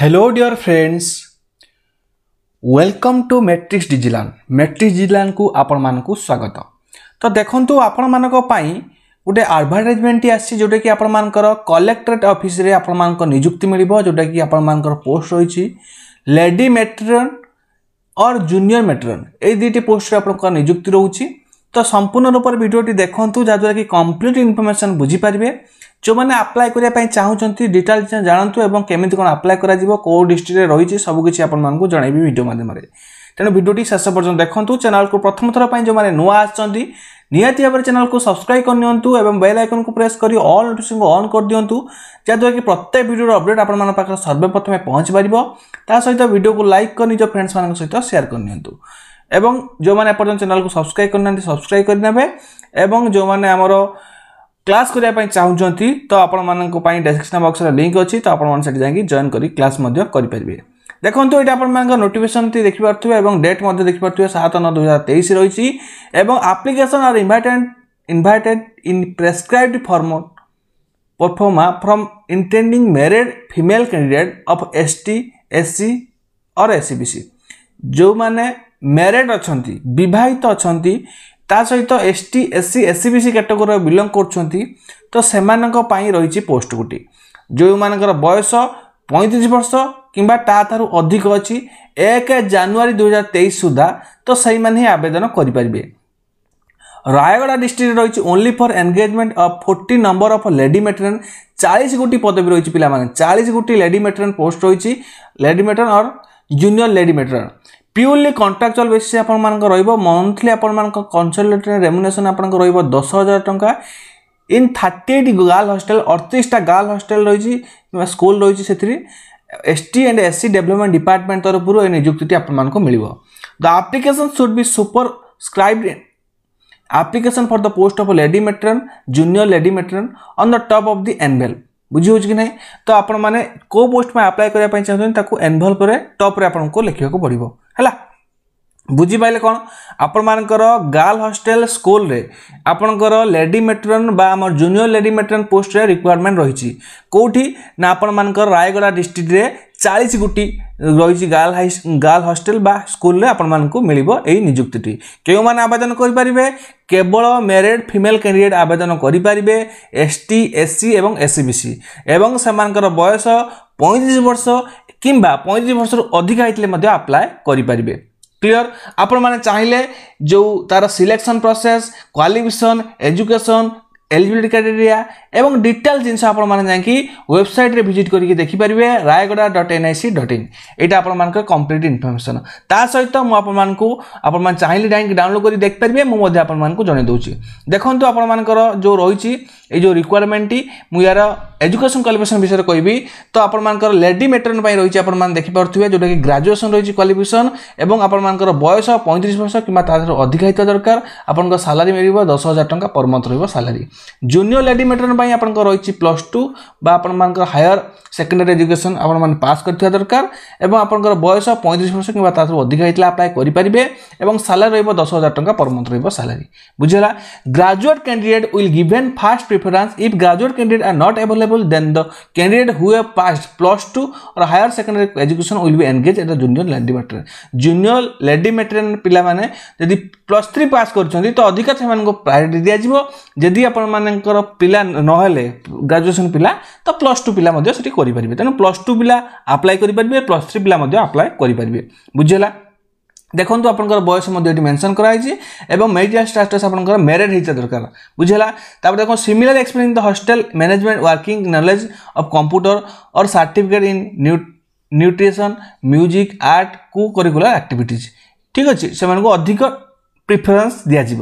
Hello dear friends. Welcome to Matrix Digilan. Matrix Digilan को ଆପଣମାନଙ୍କୁ ସ୍ୱାଗତ। ତ ଦେଖନ୍ତୁ ଆପଣମାନଙ୍କ ପାଇଁ ଗୋଟେ ଆଡ଼ଭର୍ଟାଇଜମେଣ୍ଟଟି ଆସିଛି ଯେଉଁଟାକି ଆପଣମାନଙ୍କର କଲେକ୍ଟରେଟ୍ ଅଫିସରେ ଆପଣମାନଙ୍କ ନିଯୁକ୍ତି ମିଳିବ ଯେଉଁଟାକି ଆପଣମାନଙ୍କର ପୋଷ୍ଟ ରହିଛି ଲେଡି ମେଟ୍ରିଅନ୍ ଅର୍ ଜୁନିୟର ମେଟ୍ରିଅନ୍ ଏଇ ଦୁଇଟି ପୋଷ୍ଟରେ ଆପଣଙ୍କର ନିଯୁକ୍ତି ରହୁଛି ତ ସମ୍ପୂର୍ଣ୍ଣ ରୂପରେ ଭିଡ଼ିଓଟି ଦେଖନ୍ତୁ ଯାହାଦ୍ୱାରା କି କମ୍ପ୍ଲିଟ୍ ଇନଫର୍ମେସନ୍ ବୁଝିପାରିବେ ଯେଉଁମାନେ ଆପ୍ଲାଏ କରିବା ପାଇଁ ଚାହୁଁଛନ୍ତି ଡିଟେଲ୍ ଜାଣନ୍ତୁ ଏବଂ କେମିତି କ'ଣ ଆପ୍ଲାଏ କରାଯିବ କେଉଁ ଡିଷ୍ଟ୍ରିକ୍ଟରେ ରହିଛି ସବୁକିଛି ଆପଣମାନଙ୍କୁ ଜଣାଇବି ଭିଡ଼ିଓ ମାଧ୍ୟମରେ ତେଣୁ ଭିଡ଼ିଓଟି ଶେଷ ପର୍ଯ୍ୟନ୍ତ ଦେଖନ୍ତୁ ଚ୍ୟାନେଲ୍କୁ ପ୍ରଥମ ଥର ପାଇଁ ଯେଉଁମାନେ ନୂଆ ଆସିଛନ୍ତି ନିହାତି ଭାବରେ ଚ୍ୟାନେଲ୍କୁ ସବସ୍କ୍ରାଇବ୍ କରିନିଅନ୍ତୁ ଏବଂ ବେଲ୍ ଆଇକନ୍କୁ ପ୍ରେସ୍ କରି ଅଲ୍ ନୋଟିଫିକେସନ୍କୁ ଅନ୍ କରିଦିଅନ୍ତୁ ଯାହାଦ୍ୱାରା କି ପ୍ରତ୍ୟେକ ଭିଡ଼ିଓର ଅପଡ଼େଟ୍ ଆପଣମାନଙ୍କ ପାଖରେ ସର୍ବପ୍ରଥମେ ପହଞ୍ଚିପାରିବ ତା ସହିତ ଭିଡ଼ିଓକୁ ଲାଇକ୍ କରି ନିଜ ଫ୍ରେଣ୍ଡସ୍ମାନଙ୍କ ସହିତ ସେୟାର କରିନିଅନ୍ତୁ ଏବଂ ଯେଉଁମାନେ ଏପର୍ଯ୍ୟନ୍ତ ଚ୍ୟାନେଲ୍କୁ ସବସ୍କ୍ରାଇବ୍ କରିନାହାନ୍ତି ସବସ୍କ୍ରାଇବ୍ କରିନେବେ ଏବଂ ଯେଉଁମାନେ ଆମର ক্লাস করা চাহুমান তো আপনার ডেসক্রিপশন বক্সর লিঙ্ক অছি তো আপনার সেটি যাই জয়েন করে ক্লাস করে দেখুন এটা আপনার নোটিফিকেসন দেখিপারে এবং ডেট দেখিপারে সাত নয় দুই হাজার তেইশ রয়েছে এবং application are invited invited in prescribed form performa from intending married female candidate of ST, SC or SCBC ଯେଉଁମାନେ ମ୍ୟାରେଡ୍ ଅଛନ୍ତି ବିବାହିତ ଅଛନ୍ତି ତା ସହିତ S T S C S C B C କାଟେଗୋରୀର ବିଲଙ୍ଗ କରୁଛନ୍ତି ତ ସେମାନଙ୍କ ପାଇଁ ରହିଛି ପୋଷ୍ଟ ଗୋଟି ଯେଉଁମାନଙ୍କର ବୟସ ପଇଁତିରିଶ ବର୍ଷ କିମ୍ବା ତାଠାରୁ ଅଧିକ ଅଛି ଏକ ଜାନୁଆରୀ ଦୁଇହଜାର ତେଇଶ ସୁଦ୍ଧା ତ ସେଇମାନେ ହିଁ ଆବେଦନ କରିପାରିବେ ରାୟଗଡ଼ା ଡିଷ୍ଟ୍ରିକ୍ଟରେ ରହିଛି only for engagement of forty number of lady matron ଚାଳିଶ ଗୋଟି ପଦବୀ ରହିଛି ପିଲାମାନେ ଚାଳିଶ ଗୋଟି ଲେଡି ମେଟେରିଆନ୍ ପୋଷ୍ଟ ରହିଛି lady matron or junior lady matron purely contractual basis আপনার রহব মন্থলি আপনার কনসলটেড রেমুনেসন আপনার রহব দশ হাজার টঙ্কা in thirty eight girl hostel অড়তিশটা গার্ল হস্টেল রয়েছে কিংবা স্কুল রয়েছে সেটি ST and SC development department তরফর এই নিযুক্তিটি আপনার মিলব the application should be superscribed application for the post of lady matron junior lady matron on the top of the envelope বুঝি হচ্ছে কি না তো আপনার কেউ পোস্ট আপ্লাই করা চাহুন তাকে এনভলভরে টপ্রে আপনার লেখা পড়ব ହେଲା ବୁଝିପାରିଲେ କ'ଣ ଆପଣମାନଙ୍କର ଗାର୍ଲ ହଷ୍ଟେଲ ସ୍କୁଲରେ ଆପଣଙ୍କର ଲେଡ଼ି ମେଟ୍ରନ୍ ବା ଆମର ଜୁନିୟର ଲେଡ଼ି ମେଟ୍ରନ୍ ପୋଷ୍ଟରେ ରିକ୍ୱାରମେଣ୍ଟ ରହିଛି କେଉଁଠି ନା ଆପଣମାନଙ୍କର ରାୟଗଡ଼ା ଡିଷ୍ଟ୍ରିକ୍ଟରେ ଚାଳିଶ ଗୋଟି ରହିଛି ଗାର୍ଲ ହାଇ ଗାର୍ଲ ହଷ୍ଟେଲ ବା ସ୍କୁଲରେ ଆପଣମାନଙ୍କୁ ମିଳିବ ଏହି ନିଯୁକ୍ତିଟି କେଉଁମାନେ ଆବେଦନ କରିପାରିବେ କେବଳ ମ୍ୟାରିଡ଼୍ ଫିମେଲ୍ କ୍ୟାଣ୍ଡିଡ଼େଟ୍ ଆବେଦନ କରିପାରିବେ ଏସ୍ ଟି ଏସ୍ ସି ଏବଂ ଏସ୍ ସି ବି ସି ଏବଂ ସେମାନଙ୍କର ବୟସ ପଇଁତିରିଶ ବର୍ଷ কিংবা পঁয়ত্রিশ বর্ষর অধিকা হয়ে আপ্লায় করে পারে ক্লিয়ার আপনার চাইলে যে তার selection process qualification education eligibility criteria এবং ডিটেল জিনিস আপনার মানে যাই ওয়েবসাইটে ভিজিট করি দেখিপারে Rayagada dot N I dot in এটা আপনার মানুষ কমপ্লিট ইনফরমেসন তা সহিত মানুষ আপনার মানে চাইলে যাই ডাউনলোড করে দেখিপারে মু আপনার জনাই দেখুন আপনার মানুষ যে রয়েছে এই যে রিকোয়ারমেন্ট মু ইয়ার এজুকেশন কোয়ালিফিকেসন বিষয়ে কবি তো আপনার লেডি মেট্রন রয়েছে আপনার দেখিপারে যেটা কি গ্রাজুয়েসন রয়েছে কোয়ালিফিকেসন এবং আপনার বয়স পঁয়ত্রিশ বর্ষ কিংবা তাদের অধিক হইতে দরকার আপনার সালারি মিলব দশ হাজার টাকা পর মন্থ রহব সালারি জুনিয়র লেডি মেট্রন আপনার রয়েছে প্লস টু বা আপনার হায়ার সেকেন্ডারি এজুকেশন আপনার পাস করা দরকার এবং আপনার বয়স পঁয়ত্রিশ বর্ষ কিংবা তাদের অধিক হইলে আপ্লাই করে পারে এবং সালারি রহব দশ হাজার টাকা পর মন্থ রহব সালারি বুঝলা graduate candidate will given first preference. If graduate candidate are not available, then the candidate who have passed plus two or higher secondary education will be engaged at the junior lady matron. Junior lady matron ପିଲାମାନେ ଯଦି plus three pass କରୁଛନ୍ତି ତ ଅଧିକା ସେମାନଙ୍କୁ priority ଦିଆଯିବ ଯଦି ଆପଣମାନଙ୍କର ପିଲା ନହେଲେ ଗ୍ରାଜୁଏସନ୍ ପିଲା ତ ପ୍ଲସ୍ ଟୁ ପିଲା ମଧ୍ୟ ସେଠି କରିପାରିବେ ତେଣୁ ପ୍ଲସ୍ ଟୁ ପିଲା ଆପ୍ଲାଏ କରିପାରିବେ ପ୍ଲସ୍ ଥ୍ରୀ ପିଲା ମଧ୍ୟ ଆପ୍ଲାଏ କରିପାରିବେ ବୁଝିହେଲା ଦେଖନ୍ତୁ ଆପଣଙ୍କର ବୟସ ମଧ୍ୟ ଏଠି ମେନସନ୍ କରାଯାଇଛି ଏବଂ ମେରିଟାଲ୍ ଷ୍ଟାଟସ୍ ଆପଣଙ୍କର ମ୍ୟାରେଡ଼୍ ହେଇଥିବା ଦରକାର ବୁଝିଲା ତାପରେ ଦେଖନ୍ତୁ similar experience in the hostel management working knowledge of computer or certificate in nutrition music art co curricular activities ଠିକ୍ ଅଛି ସେମାନଙ୍କୁ ଅଧିକ প্রিফরেন্স দিয়াযিব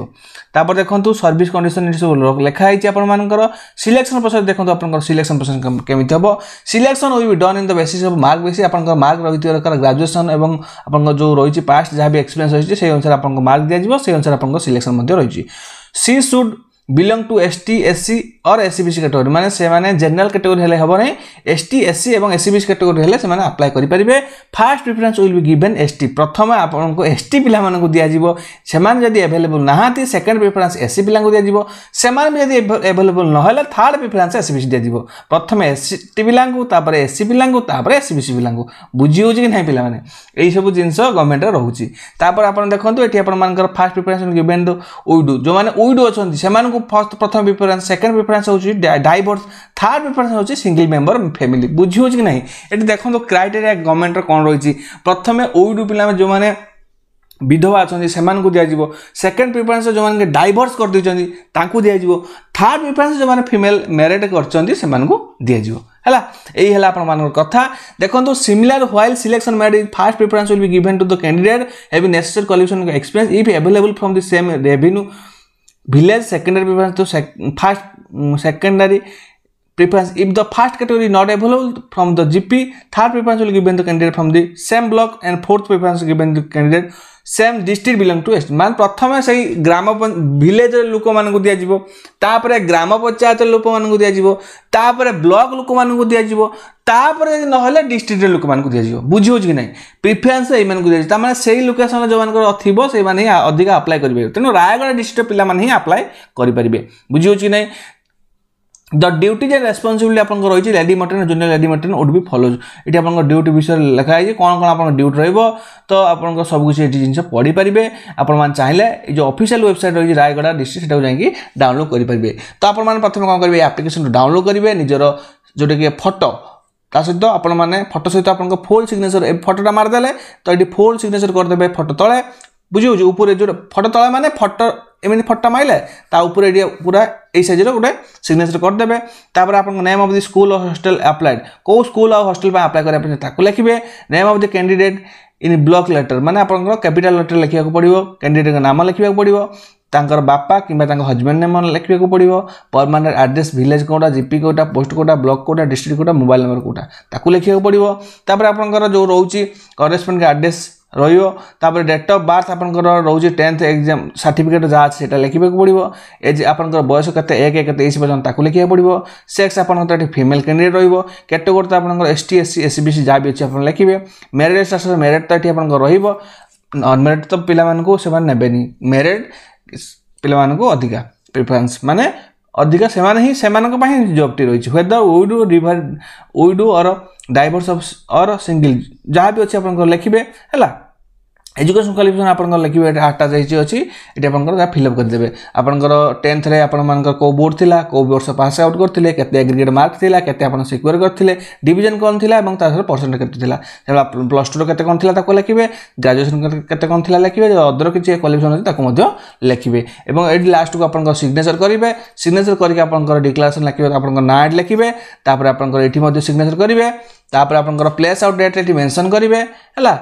তাপরে দেখুন সর্ভিস কন্ডিশন এটি সব লেখা হয়েছে আপনার সিলেকশন প্রসেস দেখুন আপনার সিলেকশন প্রসেস কেমিতি হব selection will be done in the basis of mark বেসি আপনার মার্ক রয়েছে গ্রাজুয়েসন এবং আপনার যে রয়েছে পাস্ট যা বি এক্সপিরিয়েন্স রয়েছে সেই অনুসারে আপনার মার্ক দিয়াযিব সেই অনুসারে আপনার সিলেকশন রয়েছে she should belong to S T S C or S C B C category ମାନେ ସେମାନେ ଜେନେରାଲ କାଟେଗୋରୀ ହେଲେ ହେବ ନାହିଁ ଏସ୍ ଟି ଏସ୍ ସି ଏବଂ S C B C category ହେଲେ ସେମାନେ ଆପ୍ଲାଏ କରିପାରିବେ first preference will be given S T ପ୍ରଥମେ ଆପଣଙ୍କୁ ଏସ୍ ଟି ପିଲାମାନଙ୍କୁ ଦିଆଯିବ ସେମାନେ ଯଦି ଆଭେଲେବୁଲ୍ ନାହାନ୍ତି ସେକେଣ୍ଡ ପ୍ରିଫରେନ୍ସ ଏସ୍ ସି ପିଲାଙ୍କୁ ଦିଆଯିବ ସେମାନେ ବି ଯଦି ଆଭେଲେବୁଲ୍ ନହେଲେ third preference S C B C ଦିଆଯିବ ପ୍ରଥମେ ଏସ୍ ସି ଟି ପିଲାଙ୍କୁ ତାପରେ ଏସ୍ ସି ପିଲାଙ୍କୁ ତାପରେ ଏସ୍ ସି ବି ସି ପିଲାଙ୍କୁ ବୁଝି ହେଉଛି କି ନାହିଁ ପିଲାମାନେ ଏଇସବୁ ଜିନିଷ ଗଭର୍ଣ୍ଣମେଣ୍ଟରେ ରହୁଛି ତାପରେ ଆପଣ ଦେଖନ୍ତୁ ଏଠି ଆପଣମାନଙ୍କର ଫାର୍ଷ୍ଟ ପ୍ରିଫରେନ୍ସ ଗିଭେନ୍ ଉଇଡୁ ଯେଉଁମାନେ ଉଇଡୁ ଅଛନ୍ତି ସେମାନଙ୍କୁ ଫାଷ୍ଟ ପ୍ରଥମ ପ୍ରିଫରେନ୍ସ ସେକେଣ୍ଡ ପ୍ରିଫରେନ୍ସ ହେଉଛି ଡାଇଭର୍ସ ଥାର୍ଡ ପ୍ରିଫରେନ୍ସ ହେଉଛି ସିଙ୍ଗଲ ମେମ୍ବର ଫ୍ୟାମିଲି ବୁଝି ହେଉଛି କି ନାହିଁ ଏଠି ଦେଖନ୍ତୁ କ୍ରାଇଟେରିଆ ଗଭର୍ଣ୍ଣମେଣ୍ଟର କ'ଣ ରହିଛି ପ୍ରଥମେ ଓଇଡୁ ପିଲାମାନେ ଯେଉଁମାନେ ବିଧବା ଅଛନ୍ତି ସେମାନଙ୍କୁ ଦିଆଯିବ ସେକେଣ୍ଡ ପ୍ରିଫରେନ୍ସ ଯେଉଁମାନେ ଡାଇଭର୍ସ କରିଦେଇଛନ୍ତି ତାଙ୍କୁ ଦିଆଯିବ ଥାର୍ଡ ପ୍ରିଫରେନ୍ସ ଯେଉଁମାନେ ଫିମେଲ୍ ମ୍ୟାରେଡ଼୍ କରିଛନ୍ତି ସେମାନଙ୍କୁ ଦିଆଯିବ ହେଲା ଏଇ ହେଲା ଆପଣମାନଙ୍କର କଥା ଦେଖନ୍ତୁ similar while selection marriage first preference will be given to the candidate have necessary qualification experience if available from the same revenue village secondary preference to first secondary preference if the first category not available from the G P third preference will given the candidate from the same block and fourth preference given the candidate same district belong to ଏଷ୍ଟ ମାନେ ପ୍ରଥମେ ସେଇ ଗ୍ରାମ ଭିଲେଜର ଲୋକମାନଙ୍କୁ ଦିଆଯିବ ତାପରେ ଗ୍ରାମ ପଞ୍ଚାୟତ ଲୋକମାନଙ୍କୁ ଦିଆଯିବ ତାପରେ ବ୍ଲକ ଲୋକମାନଙ୍କୁ ଦିଆଯିବ ତାପରେ ଯଦି ନହେଲେ ଡିଷ୍ଟ୍ରିକ୍ଟର ଲୋକମାନଙ୍କୁ ଦିଆଯିବ ବୁଝିହେଉଛି କି ନାହିଁ ପ୍ରିଫରେନ୍ସ ଏଇମାନଙ୍କୁ ଦିଆଯିବ ତାମାନେ ସେଇ ଲୋକେସନ୍ ଯେଉଁମାନଙ୍କର ଥିବ ସେଇମାନେ ହିଁ ଅଧିକା ଆପ୍ଲାଏ କରିପାରିବେ ତେଣୁ ରାୟଗଡ଼ା ଡିଷ୍ଟ୍ରିକ୍ଟର ପିଲାମାନେ ହିଁ ଆପ୍ଲାଏ କରିପାରିବେ ବୁଝିହେଉଛି କି ନାହିଁ द ड्यूटीज एंड रेस्पनसिबिलिटी आप रही एडिमटेन जूनियर एडिमटेन वुड भी फलोज ये आपको ड्यूटी विषय लिखाई कौन कौन आप ड्यूट रो आप सबकि जिन पढ़ी पारे आप चाहिए जो अफिशियल वेबसाइट रही रायगड़ा डिस्ट्रिक्ट से डाउनलोड करेंगे तो आप प्रथम कौन करेंगे आप्लिकेसन डाउनलोड करेंगे निजर जोटा कि फटो ତା ସହିତ ଆପଣମାନେ ଫଟୋ ସହିତ ଆପଣଙ୍କ ଫୁଲ୍ ସିଗ୍ନେଚର୍ ଏ ଫଟୋଟା ମାରିଦେଲେ ତ ଏଠି ଫୁଲ୍ ସିଗ୍ନେଚର୍ କରିଦେବେ ଫଟୋ ତଳେ ବୁଝିହେଉଛି ଉପରେ ଯେଉଁଟା ଫଟୋ ତଳେ ମାନେ এমনি ফটোটা মাইলে তা উপরে এটি পুরা এই সাইজর গোটে সিগনেচর করেদেবে তাপরে আপনার নেম অফ দি স্কুল ও হস্টেল অ্যাপ্লাইড কেউ স্কুল আউ হস্টেল আপ্লাই করা তাকে লিখবে name of the candidate in block letter মানে আপনার ক্যাপিটাল লেটর লিখা পড়ব ক্যান্ডিডেটর নাম লিখা পড়ব ତାଙ୍କର ବାପା କିମ୍ବା ତାଙ୍କ ହଜବେଣ୍ଡ ନେମ୍ ଲେଖିବାକୁ ପଡ଼ିବ ପରମାନେଣ୍ଟ ଆଡ୍ରେସ୍ ଭିଲେଜ୍ କେଉଁଟା ଜିପି କେଉଁଟା ପୋଷ୍ଟ କେଉଁଟା ବ୍ଲକ୍ କେଉଁଟା ଡିଷ୍ଟ୍ରିକ୍ଟ କେଉଁଟା ମୋବାଇଲ୍ ନମ୍ବର କେଉଁଟା ତାକୁ ଲେଖିବାକୁ ପଡ଼ିବ ତାପରେ ଆପଣଙ୍କର ଯେଉଁ ରହୁଛି କରେସ୍ପଣ୍ଡିଂ ଆଡ୍ରେସ୍ ରହିବ ତାପରେ ଡେଟ୍ ଅଫ୍ ବାର୍ଥ ଆପଣଙ୍କର ରହୁଛି ଟେନ୍ଥ ଏକ୍ଜାମ୍ ସାର୍ଟିଫିକେଟ୍ ଯାହା ଅଛି ସେଇଟା ଲେଖିବାକୁ ପଡ଼ିବ ଏଜ୍ ଆପଣଙ୍କର ବୟସ କେତେ ଏକ କେତେ ତେଇଶ ପର୍ଯ୍ୟନ୍ତ ତାକୁ ଲେଖିବାକୁ ପଡ଼ିବ ସେକ୍ସ ଆପଣଙ୍କର ଏଠି ଫିମେଲ୍ କ୍ୟାଣ୍ଡିଡେଟ୍ ରହିବ କ୍ୟାଟେଗୋରୀ ତ ଆପଣଙ୍କର S T S C S B C ଯାହା ବି ଅଛି ଆପଣ ଲେଖିବେ ମ୍ୟାରେଡ଼୍ ଷ୍ଟାଟସ୍ ମ୍ୟାରେଡ଼୍ ତ ଏଠି ଆପଣଙ୍କର ରହିବ ଅନମ୍ୟାରେଡ଼୍ ତ ପିଲାମାନଙ୍କୁ ସେମାନେ ନେବେନି ମ୍ୟାରେଡ଼୍ ପିଲାମାନଙ୍କୁ ଅଧିକା ପ୍ରିଫରେନ୍ସ ମାନେ ଅଧିକା ସେମାନେ ହିଁ ସେମାନଙ୍କ ପାଇଁ ଜବ୍ଟି ରହିଛି ହ୍ୱେଦର ଉଇଡୁ ରିଭର୍ ଉଇଡୁ ଅର डाइभर्स अफ अर सिंगल जहाँ भी अच्छी आप लिखे है ଏଜୁକେସନ୍ କ୍ୱାଲିଫିକେସନ୍ ଆପଣଙ୍କର ଲେଖିବେ ଏଇଟା ଆଟାଚ୍ ହେଇଛି ଅଛି ଏଠି ଆପଣଙ୍କର ଯାହା ଫିଲ୍ଅପ୍ କରିଦେବେ ଆପଣଙ୍କର ଟେନ୍ଥରେ ଆପଣମାନଙ୍କର କେଉଁ ବୋର୍ଡ଼ ଥିଲା କେଉଁ ବର୍ଷ ପାସ୍ ଆଉଟ୍ କରିଥିଲେ କେତେ ଏଗ୍ରିଗେଟ୍ ମାର୍କ ଥିଲା କେତେ ଆପଣ ସିକ୍ୟୁର କରିଥିଲେ ଡିଭିଜନ୍ କ'ଣ ଥିଲା ଏବଂ ତା ସହିତ ପରସେଣ୍ଟ କେତେ ଥିଲା ତେଣୁ ପ୍ଲସ୍ ଟୁର କେତେ କ'ଣ ଥିଲା ତାକୁ ଲେଖିବେ ଗ୍ରାଜୁଏସନ୍ କେତେ କ'ଣ ଥିଲା ଲେଖିବେ ଅଦର କିଛି କ୍ୱାଲିଫିକେସନ୍ ଅଛି ତାକୁ ମଧ୍ୟ ଲେଖିବେ ଏବଂ ଏଠି ଲାଷ୍ଟକୁ ଆପଣଙ୍କର ସିଗ୍ନେଚର୍ କରିବେ ସିଗ୍ନେଚର୍ କରିକି ଆପଣଙ୍କର ଡିକ୍ଲାରେସନ୍ ଲେଖିବେ ଆପଣଙ୍କ ନାଁ ଏଠି ଲେଖିବେ ତାପରେ ଆପଣଙ୍କର ଏଠି ମଧ୍ୟ ସିଗ୍ନେଚର୍ କରିବେ ତାପରେ ଆପଣଙ୍କର ପ୍ଲେସ୍ ଆଉ ଡେଟ୍ ଏଠି ମେନ୍ସନ୍ କରିବେ ହେଲା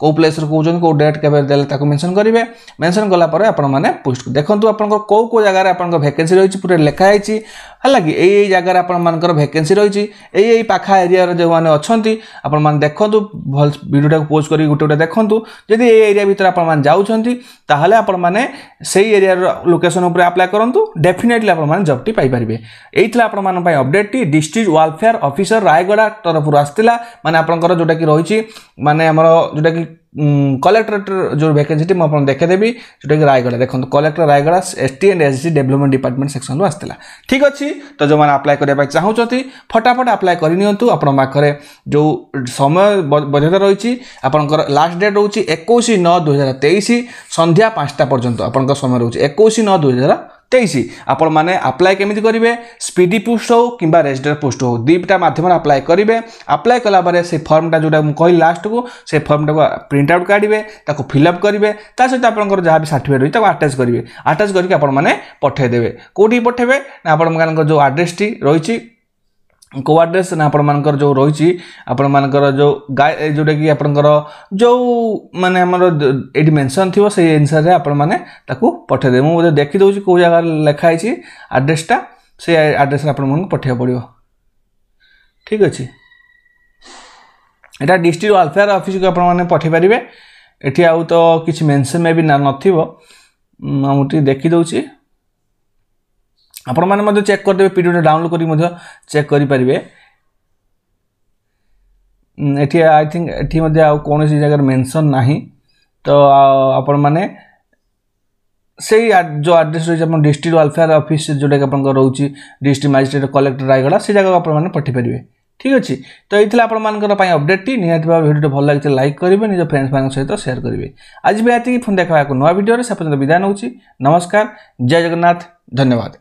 কেউ প্লেসরে কৌন কেউ ডেট কেবে দেলে তাকে মেনশন করবে মেনশন কলাপরে আপনার পোস্ট দেখুন আপনার কেউ কেউ জায়গায় আপনার ভ্যাকেন্সি রয়েছে পুরো লেখা হয়েছি হল কি এই এই জায়গায় আপনার ভ্যাকেন্সি রয়েছে এই এই পাখা এরিয়ার যে অনেক আপনার দেখুন ভাল ভিডিওটা পোস্ট করি গোটে গোটে দেখুন যদি এই এরিয়া ভিতরে আপনার যাচ্ছেন তাহলে আপনার সেই এরিয়ার লোকেসন উপরে আপ্লাই করতু ডেফিনেটলি আপনার জবটি পাইপারে এইলা আপনার অপডেটটি ডিস্ট্রিক্ট ওয়ালফেয়ার অফিসর রায়গড়া তরফর আসছিল মানে আপনার যেটা কি রয়েছে মানে আমার যেটা কি କଲେକ୍ଟରେଟ୍ ଯେଉଁ ଭ୍ୟାକେନ୍ସିଟି ମୁଁ ଆପଣଙ୍କୁ ଦେଖେଇଦେବି ଯେଉଁଟାକି ରାୟଗଡ଼ା ଦେଖନ୍ତୁ collector Rayagada S T and S C development department ସେକ୍ସନରୁ ଆସିଥିଲା ଠିକ୍ ଅଛି ତ ଯେଉଁମାନେ ଆପ୍ଲାଏ କରିବା ପାଇଁ ଚାହୁଁଛନ୍ତି ଫଟାଫଟ ଆପ୍ଲାଏ କରିନିଅନ୍ତୁ ଆପଣଙ୍କ ପାଖରେ ଯେଉଁ ସମୟ ବୈଧତା ରହିଛି ଆପଣଙ୍କର ଲାଷ୍ଟ ଡେଟ୍ ରହୁଛି ଏକୋଇଶ ନଅ ଦୁଇହଜାର ତେଇଶ ସନ୍ଧ୍ୟା ପାଞ୍ଚଟା ପର୍ଯ୍ୟନ୍ତ ଆପଣଙ୍କ ସମୟ ରହୁଛି ଏକୋଇଶ ନଅ ଦୁଇହଜାର তেইশ আপনার আপ্লাই কেমি করবে স্পিডি পোস্ট হোক কিংবা রেজিডার পোস্ট হোক দুইটা মাধ্যমে আপ্লাই করবে আপ্লাই কলাপরে সে ফর্মটা যেটা কহিলি লাস্টকু সে ফর্মটা প্রিন্ট আউট কাড়বে তাকে ফিল অপ করবে তা সহ আপনার যা বি সার্টিফিকেট রয়েছে তাকে আটাচ করবে আটাচ করি আপনার পঠাইদেবে কোটি পঠাইবে না আপনার যে আড্রেসটি রয়েছে कोवाड्रेस आपण जो रही आपण जो गाय जोटा कि आप जो मैंने ये मेनसन थी से अनुसार आपने पठेदे मुझे देखीदे कौ जगह लिखाई आड्रेसटा से आड्रेस पठे पड़ो ठीक अच्छे यहाँ डिस्ट्रिक्ट वेलफेयर अफिस् को आपे पारे ये तो किसी मेनसन में भी ना न देखीदे ଆପଣମାନେ ମଧ୍ୟ ଚେକ୍ କରିଦେବେ ପିଡ଼ିଏଫ୍ଟା ଡାଉନଲୋଡ଼୍ କରି ମଧ୍ୟ ଚେକ୍ କରିପାରିବେ ଏଠି ଆଇ ଥିଙ୍କ ଏଠି ମଧ୍ୟ ଆଉ କୌଣସି ଜାଗାରେ ମେନସନ୍ ନାହିଁ ତ ଆପଣମାନେ ସେଇ ଯେଉଁ ଆଡ୍ରେସ୍ ରହିଛି ଆପଣ ଡିଷ୍ଟ୍ରିକ୍ଟ ୱେଲଫେୟାର ଅଫିସ୍ ଯେଉଁଟାକି ଆପଣଙ୍କର ରହୁଛି ଡିଷ୍ଟ୍ରିକ୍ଟ ମାଜିଷ୍ଟ୍ରେଟ୍ କଲେକ୍ଟର ରାୟଗଡ଼ା ସେ ଜାଗାକୁ ଆପଣମାନେ ପଠାଇପାରିବେ ଠିକ୍ ଅଛି ତ ଏଇଥିଲା ଆପଣମାନଙ୍କର ପାଇଁ ଅପଡ଼େଟ୍ଟି ନିହାତି ଭାବେ ଭିଡ଼ିଓଟି ଭଲ ଲାଗିଥିଲେ ଲାଇକ୍ କରିବେ ନିଜ ଫ୍ରେଣ୍ଡସ୍ମାନଙ୍କ ସହିତ ସେୟାର କରିବେ ଆଜି ବି ଏତିକି ପୁଣି ଦେଖା ଏକ ନୂଆ ଭିଡ଼ିଓରେ ସେ ପର୍ଯ୍ୟନ୍ତ ବିଦାୟ ନେଉଛି ନମସ୍କାର ଜୟ ଜଗନ୍ନାଥ ଧନ୍ୟବାଦ